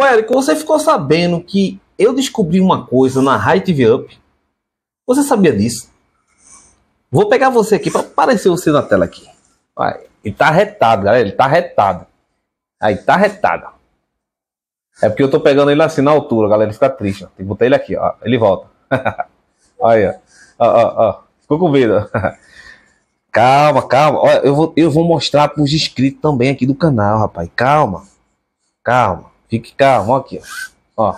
Ô, Eric, você ficou sabendo que eu descobri uma coisa na High TV Up? Você sabia disso? Vou pegar você aqui para aparecer você na tela aqui. Vai. Ele tá retado, galera. Ele tá retado. Aí tá retado. É porque eu tô pegando ele assim na altura, galera. Ele fica triste. Ó. Tem tipo, que botar ele aqui, ó. Ele volta. Olha, ó, ó, ó. Ficou com medo. calma, calma. Olha, eu vou, eu vou mostrar pros inscritos também aqui do canal, rapaz. Calma. Calma. Fique calmo aqui, ó. ó.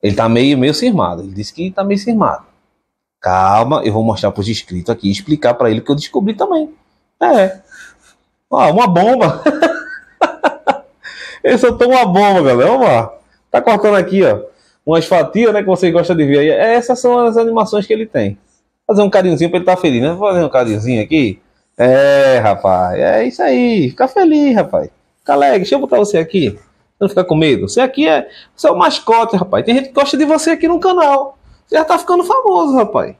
Ele tá meio, meio cismado. Ele disse que tá meio cismado. Calma, eu vou mostrar pros inscritos aqui e explicar para ele o que eu descobri também. É. Ó, uma bomba. eu soltou uma bomba, galera. Vamos lá. Tá cortando aqui, ó. Umas fatias, né? Que vocês gostam de ver aí. É, essas são as animações que ele tem. Fazer um carinhozinho pra ele estar tá feliz, né? Vou fazer um carinhozinho aqui. É, rapaz. É isso aí. Fica feliz, rapaz. alegre. deixa eu botar você aqui não fica com medo. Você aqui é. Você é o mascote, rapaz. Tem gente que gosta de você aqui no canal. Você já tá ficando famoso, rapaz.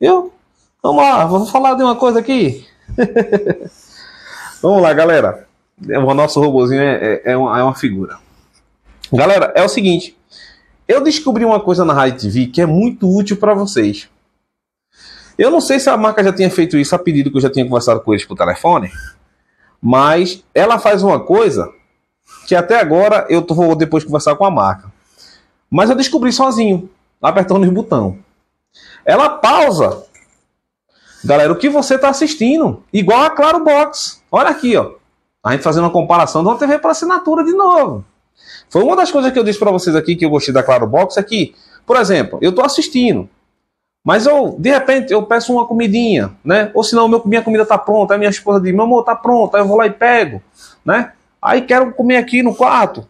Viu? Vamos lá, vamos falar de uma coisa aqui. vamos lá, galera. É o nosso robozinho é, é, é, uma, é uma figura. Galera, é o seguinte. Eu descobri uma coisa na Rádio TV que é muito útil para vocês. Eu não sei se a marca já tinha feito isso a pedido que eu já tinha conversado com eles por telefone, mas ela faz uma coisa que até agora eu vou depois conversar com a marca. Mas eu descobri sozinho, apertando os botão. Ela pausa. Galera, o que você está assistindo? Igual a Claro Box. Olha aqui, ó. A gente fazendo uma comparação de uma TV para assinatura de novo. Foi uma das coisas que eu disse para vocês aqui que eu gostei da Claro Box é que, por exemplo, eu estou assistindo, mas eu, de repente, eu peço uma comidinha, né? Ou senão meu, minha comida tá pronta, a minha esposa diz, meu amor, tá pronta, aí eu vou lá e pego, né? Aí quero comer aqui no quarto.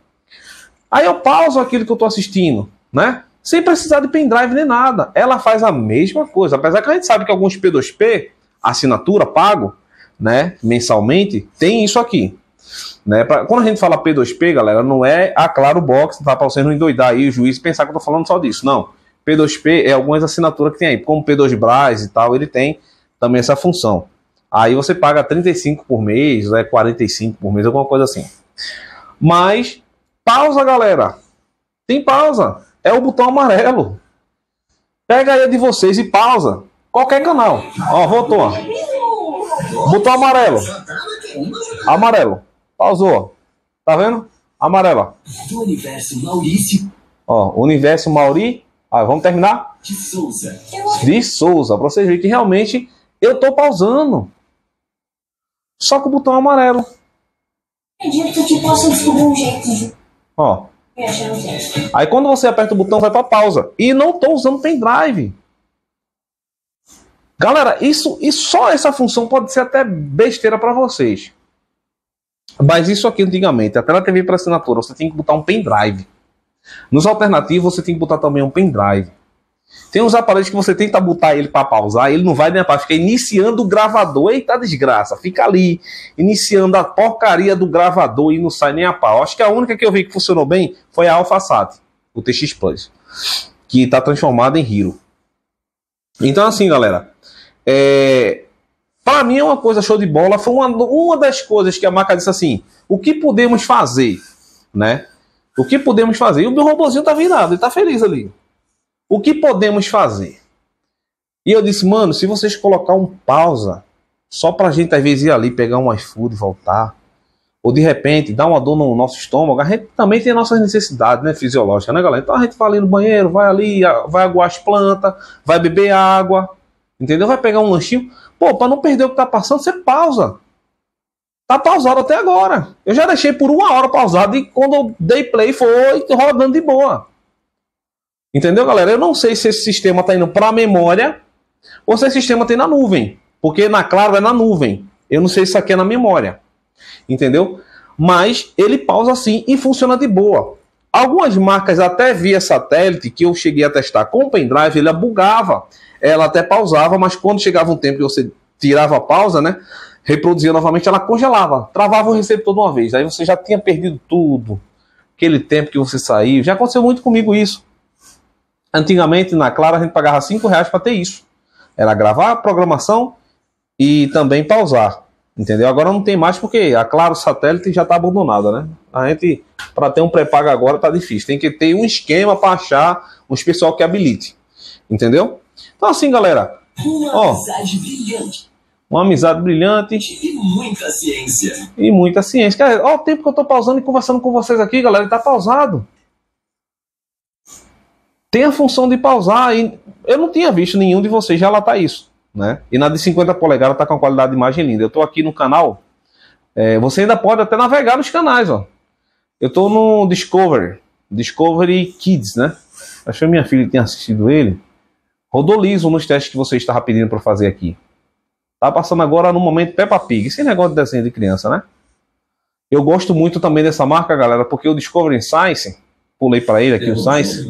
Aí eu pauso aquilo que eu estou assistindo, né? Sem precisar de pendrive nem nada. Ela faz a mesma coisa. Apesar que a gente sabe que alguns P2P, assinatura pago, né, mensalmente, tem isso aqui. Né? Pra, quando a gente fala P2P, galera, não é a Claro Box, tá? Para você não endoidar aí o juiz pensar que eu tô falando só disso. Não. P2P é algumas assinaturas que tem aí, como P2 Bras e tal, ele tem também essa função. Aí você paga 35 por mês, né, 45 por mês, alguma coisa assim. Mas pausa, galera. Tem pausa. É o botão amarelo. Pega aí a de vocês e pausa. Qualquer canal. Ó, voltou. Ó. Botão amarelo. Amarelo. Pausou. Tá vendo? Amarela. Do universo Maurício. Ó, universo Mauri. Ah, vamos terminar? De Souza. De Souza. Pra vocês verem que realmente eu tô pausando. Só com o botão amarelo. Acredito que possa descobrir um jeito Ó. Aí quando você aperta o botão, vai pra pausa. E não tô usando pendrive. Galera, isso e só essa função pode ser até besteira para vocês. Mas isso aqui antigamente, até na TV para assinatura, você tem que botar um pendrive. Nos alternativos, você tem que botar também um pendrive. Tem uns aparelhos que você tenta botar ele para pausar, ele não vai nem para fica iniciando o gravador, eita desgraça, fica ali iniciando a porcaria do gravador e não sai nem a pau. Acho que a única que eu vi que funcionou bem foi a AlphaSat, o TX Plus, que está transformado em Hero. Então assim, galera, é... para mim é uma coisa show de bola, foi uma, uma das coisas que a marca disse assim, o que podemos fazer, né? O que podemos fazer? E o meu robôzinho tá virado, ele tá feliz ali. O que podemos fazer? E eu disse, mano, se vocês colocar um pausa, só pra gente às vezes ir ali pegar um iFood e voltar, ou de repente dar uma dor no nosso estômago, a gente também tem nossas necessidades, né, fisiológicas, né, galera? Então a gente vai ali no banheiro, vai ali, vai aguar as plantas, vai beber água, entendeu? Vai pegar um lanchinho. Pô, pra não perder o que tá passando, você pausa. Tá pausado até agora. Eu já deixei por uma hora pausado e quando eu dei play foi rodando de boa. Entendeu, galera? Eu não sei se esse sistema está indo para a memória ou se esse sistema tem na nuvem. Porque na Claro é na nuvem. Eu não sei se isso aqui é na memória. Entendeu? Mas ele pausa assim e funciona de boa. Algumas marcas até via satélite, que eu cheguei a testar com o pendrive, ele bugava. Ela até pausava, mas quando chegava um tempo que você tirava a pausa, né? Reproduzia novamente, ela congelava, travava o receptor de uma vez. Aí você já tinha perdido tudo. Aquele tempo que você saiu. Já aconteceu muito comigo isso. Antigamente, na Clara, a gente pagava 5 reais para ter isso. Era gravar, programação e também pausar. Entendeu? Agora não tem mais porque a Claro Satélite já está abandonada, né? A gente, para ter um pré-pago agora, tá difícil. Tem que ter um esquema para achar uns pessoal que habilite. Entendeu? Então, assim, galera. Uma ó, amizade brilhante. Uma amizade brilhante. E muita ciência. E muita ciência. Olha o tempo que eu tô pausando e conversando com vocês aqui, galera, tá pausado tem a função de pausar e eu não tinha visto nenhum de vocês relatar isso, né? E na de 50 polegadas tá com a qualidade de imagem linda. Eu tô aqui no canal, é, você ainda pode até navegar nos canais, ó. Eu tô no Discovery, Discovery Kids, né? Acho que minha filha tem assistido ele. Rodou liso nos testes que você estava pedindo para fazer aqui. Tá passando agora no momento Peppa Pig. Esse negócio de desenho de criança, né? Eu gosto muito também dessa marca, galera, porque o Discovery Science, pulei para ele aqui, eu o Science,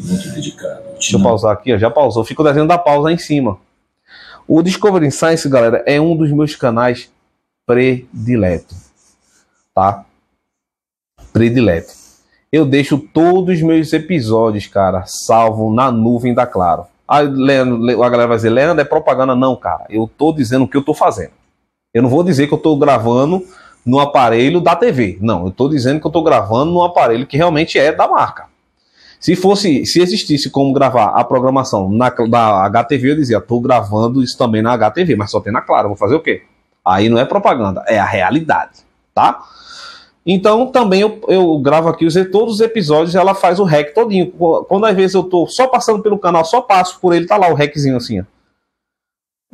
Deixa eu pausar aqui, ó, já pausou. Fica o desenho da pausa aí em cima. O Discovery Science, galera, é um dos meus canais predileto, tá? Predileto. Eu deixo todos os meus episódios, cara, salvo na nuvem da Claro. A, Leandro, a galera vai dizer, Leandro, é propaganda. Não, cara, eu tô dizendo o que eu tô fazendo. Eu não vou dizer que eu tô gravando no aparelho da TV. Não, eu tô dizendo que eu tô gravando no aparelho que realmente é da marca. Se fosse, se existisse como gravar a programação na, HTV, eu dizia, tô gravando isso também na HTV, mas só tem na Claro, vou fazer o quê? Aí não é propaganda, é a realidade, tá? Então também eu, eu gravo aqui os, todos os episódios, ela faz o rec todinho. Quando às vezes eu tô só passando pelo canal, só passo por ele, tá lá o reczinho assim, ó.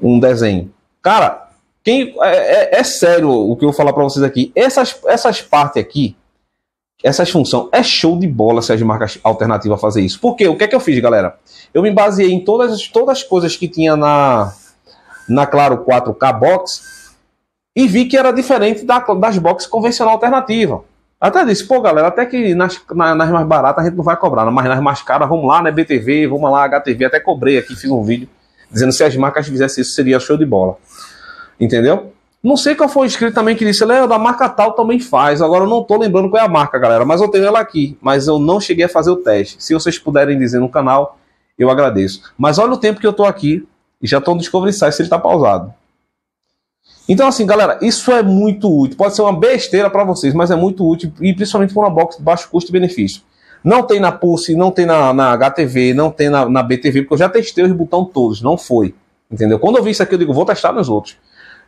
Um desenho. Cara, quem é, é, é sério o que eu vou falar para vocês aqui. Essas, essas partes aqui, essas funções. É show de bola se as marcas alternativas fazer isso. Porque o que é que eu fiz, galera? Eu me baseei em todas, todas as coisas que tinha na, na Claro 4K Box e vi que era diferente da, das boxes convencional alternativa. Até disse, pô, galera, até que nas, nas mais baratas a gente não vai cobrar, mas nas mais caras, vamos lá, né? BTV, vamos lá, HTV, até cobrei aqui, fiz um vídeo dizendo se as marcas fizessem isso, seria show de bola. Entendeu? Não sei qual foi o escrito também que disse, é da marca tal também faz. Agora eu não tô lembrando qual é a marca, galera, mas eu tenho ela aqui, mas eu não cheguei a fazer o teste. Se vocês puderem dizer no canal, eu agradeço. Mas olha o tempo que eu tô aqui e já tô no Discovery Science, ele tá pausado. Então assim, galera, isso é muito útil. Pode ser uma besteira para vocês, mas é muito útil e principalmente para uma box de baixo custo e benefício. Não tem na Pulse, não tem na, na HTV, não tem na, na BTV, porque eu já testei os botões todos, não foi. Entendeu? Quando eu vi isso aqui, eu digo, vou testar nos outros.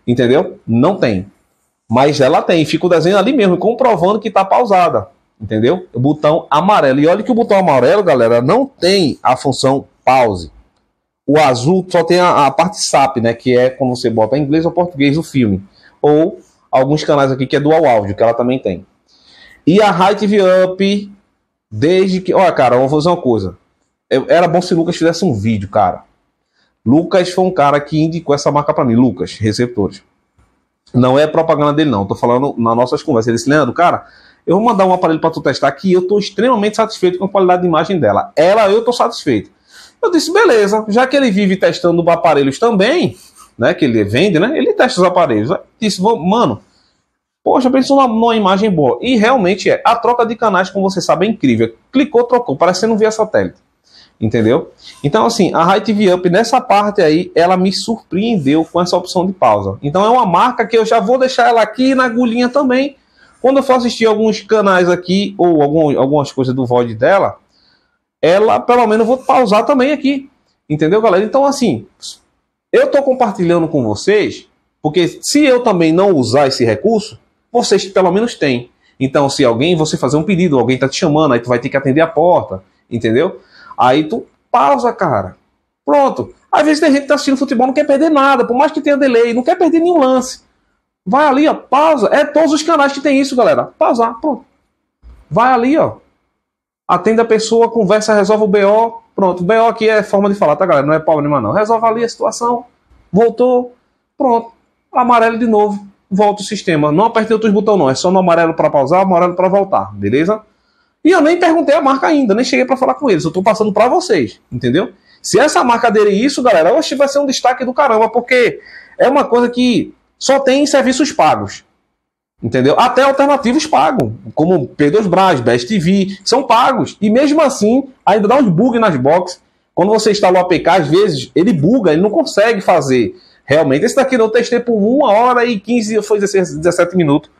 Entendeu? Não tem. Mas ela tem, fica o desenho ali mesmo, comprovando que está pausada. Entendeu? O botão amarelo. E olha que o botão amarelo, galera, não tem a função pause. O azul só tem a, a parte SAP, né? Que é quando você bota em inglês ou português o filme. Ou alguns canais aqui que é dual áudio, que ela também tem. E a High TV Up, desde que. Olha, cara, eu vou fazer uma coisa. Eu, era bom se o Lucas fizesse um vídeo, cara. Lucas foi um cara que indicou essa marca para mim, Lucas, receptores. Não é propaganda dele, não. Tô falando nas nossas conversas. Ele disse, Leandro, cara, eu vou mandar um aparelho para tu testar que eu tô extremamente satisfeito com a qualidade de imagem dela. Ela, eu tô satisfeito. Eu disse, beleza, já que ele vive testando aparelhos também, né? Que ele vende, né? Ele testa os aparelhos. Eu disse, mano, Poxa, pensou numa, numa imagem boa. E realmente é. A troca de canais, como você sabe, é incrível. Clicou, trocou. Parece que você não via satélite. Entendeu? Então, assim, a High TV Up, nessa parte aí, ela me surpreendeu com essa opção de pausa. Então, é uma marca que eu já vou deixar ela aqui na agulhinha também. Quando eu for assistir alguns canais aqui, ou algum, algumas coisas do VOD dela, ela, pelo menos, eu vou pausar também aqui. Entendeu, galera? Então, assim, eu estou compartilhando com vocês, porque se eu também não usar esse recurso, vocês pelo menos têm. Então, se alguém, você fazer um pedido, alguém está te chamando, aí tu vai ter que atender a porta, entendeu? Aí tu pausa, cara. Pronto. Às vezes tem gente que tá assistindo futebol, não quer perder nada, por mais que tenha delay, não quer perder nenhum lance. Vai ali, ó, pausa. É todos os canais que tem isso, galera. Pausar, pronto. Vai ali, ó. Atende a pessoa, conversa, resolve o BO. Pronto, BO aqui é forma de falar, tá, galera? Não é problema, não. Resolve ali a situação. Voltou. Pronto. Amarelo de novo. Volta o sistema. Não aperte outros botões, não. É só no amarelo para pausar, amarelo para voltar. Beleza? E eu nem perguntei a marca ainda, nem cheguei para falar com eles. Eu estou passando para vocês, entendeu? Se essa marca aderir isso, galera, que vai ser um destaque do caramba, porque é uma coisa que só tem serviços pagos. Entendeu? Até alternativos pagos, como P2 Bras, Best TV, são pagos. E mesmo assim, ainda dá uns bugs nas boxes. Quando você instala o APK, às vezes ele buga, ele não consegue fazer. Realmente, esse daqui eu testei por uma hora e 15, foi 16, 17 minutos.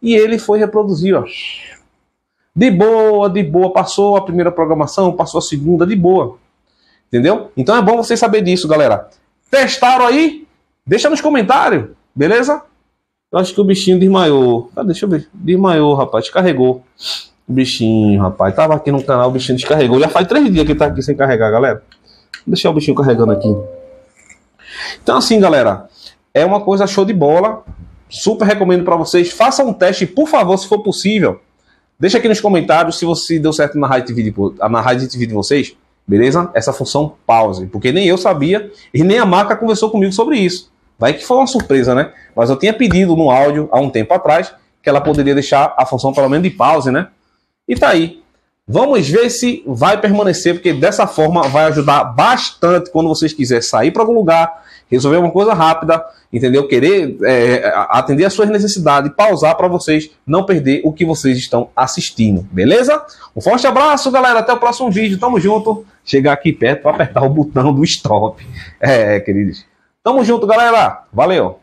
E ele foi reproduzir, ó de boa, de boa. Passou a primeira programação, passou a segunda, de boa. Entendeu? Então é bom vocês saber disso, galera. Testaram aí? Deixa nos comentários, beleza? Eu acho que o bichinho desmaiou. Ah, deixa eu ver. Desmaiou, rapaz. Descarregou. O bichinho, rapaz. Tava aqui no canal, o bichinho descarregou. Já faz três dias que tá aqui sem carregar, galera. Vou deixar o bichinho carregando aqui. Então, assim, galera. É uma coisa show de bola. Super recomendo para vocês. Façam um teste, por favor, se for possível. Deixa aqui nos comentários se você deu certo na rádio TV de, na rádio TV de vocês, beleza? Essa função pause, porque nem eu sabia e nem a marca conversou comigo sobre isso. Vai que foi uma surpresa, né? Mas eu tinha pedido no áudio há um tempo atrás que ela poderia deixar a função pelo menos de pause, né? E tá aí. Vamos ver se vai permanecer, porque dessa forma vai ajudar bastante quando vocês quiserem sair para algum lugar, resolver uma coisa rápida, entendeu? Querer é, atender às suas necessidades pausar para vocês não perder o que vocês estão assistindo, beleza? Um forte abraço, galera. Até o próximo vídeo. Tamo junto. Chegar aqui perto para apertar o botão do stop. É, queridos. Tamo junto, galera. Valeu.